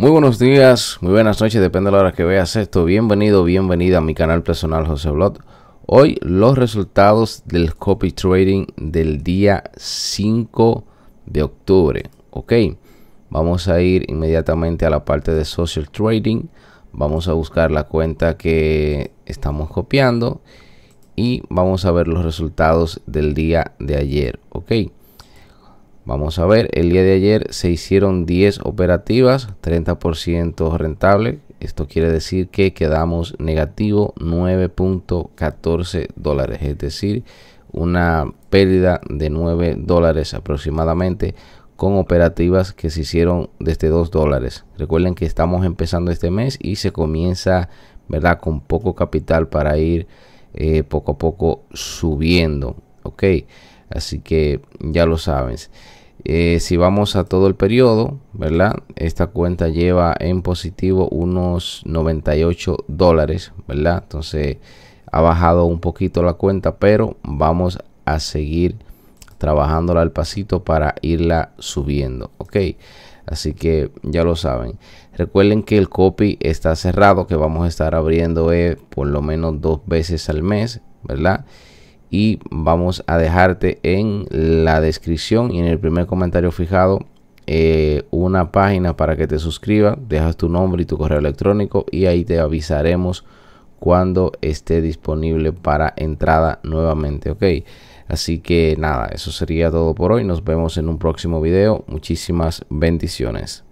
Muy buenos días, muy buenas noches, depende de la hora que veas esto. Bienvenido, bienvenida a mi canal personal José Blot. Hoy los resultados del copy trading del día 5 de octubre. Ok, vamos a ir inmediatamente a la parte de social trading. Vamos a buscar la cuenta que estamos copiando y vamos a ver los resultados del día de ayer. Ok. Vamos a ver, el día de ayer se hicieron 10 operativas, 30% rentable. Esto quiere decir que quedamos negativo 9.14 dólares, es decir, una pérdida de 9 dólares aproximadamente con operativas que se hicieron desde 2 este dólares. Recuerden que estamos empezando este mes y se comienza, ¿verdad? Con poco capital para ir eh, poco a poco subiendo, ¿ok? Así que ya lo sabes. Eh, si vamos a todo el periodo, ¿verdad? Esta cuenta lleva en positivo unos 98 dólares, ¿verdad? Entonces ha bajado un poquito la cuenta, pero vamos a seguir trabajándola al pasito para irla subiendo, ¿ok? Así que ya lo saben. Recuerden que el copy está cerrado, que vamos a estar abriendo eh, por lo menos dos veces al mes, ¿verdad? y vamos a dejarte en la descripción y en el primer comentario fijado eh, una página para que te suscribas, dejas tu nombre y tu correo electrónico y ahí te avisaremos cuando esté disponible para entrada nuevamente, ok. Así que nada, eso sería todo por hoy, nos vemos en un próximo video, muchísimas bendiciones.